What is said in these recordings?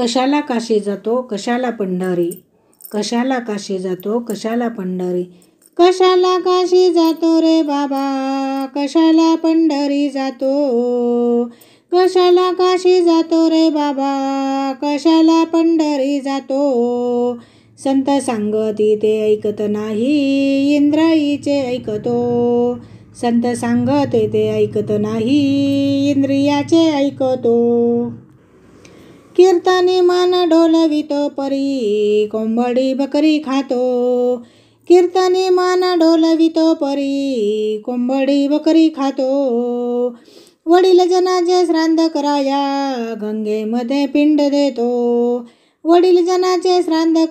कशाला काशी जातो कशाला पंढरी कशाला काशी जातो कशाला पंढरी कशाला काशी जातो रे बाबा कशाला पंढरी जातो कशाला काशी जातो रे बाबा कशाला पंढरी जातो संत सांगती ते ऐकत नाही इंद्राईचे ऐकतो संत सांगते ते ऐकत नाही इंद्रियाचे ऐकतो कीर्तने मान ढोलवितो परी कोंबडी बकरी खातो कीर्तने मान ढोलवितो परी कोंबडी बकरी खातो वडील जनाचे कराया गंगेमध्ये पिंड देतो वडील जनाचे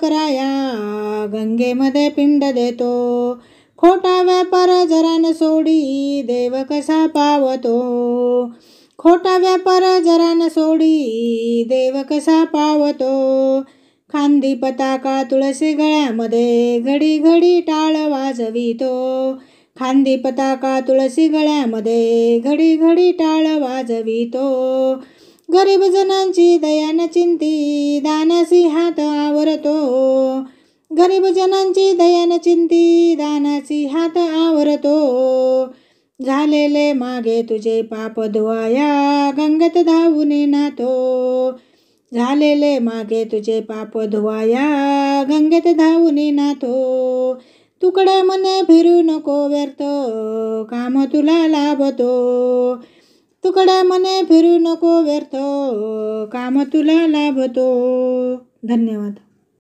कराया गंगेमध्ये पिंड देतो खोटा व्यापार जरान सोडी देव कसा पावतो खोटा व्यापार जरा न सोडी देव कसा पावतो खांदी पताका तुळसी गळ्यामध्ये घडी घडी टाळ वाजवितो खांदी पताका तुळसी गळ्यामध्ये घडी घडी टाळ वाजवितो गरीब जनांची दयान चिंती दानासी हात आवरतो गरीब जनांची न चिंती दानासी हात आवरतो झालेले मागे तुझे पाप धुवाया गंगत धावूनी नातो झालेले मागे तुझे पाप धुवाया गंगेत धावूने नातो तुकडे मने फिरू नको व्यर्थ काम तुला लाभतो तुकडे मने फिरू नको व्यर्थ काम तुला लाभतो धन्यवाद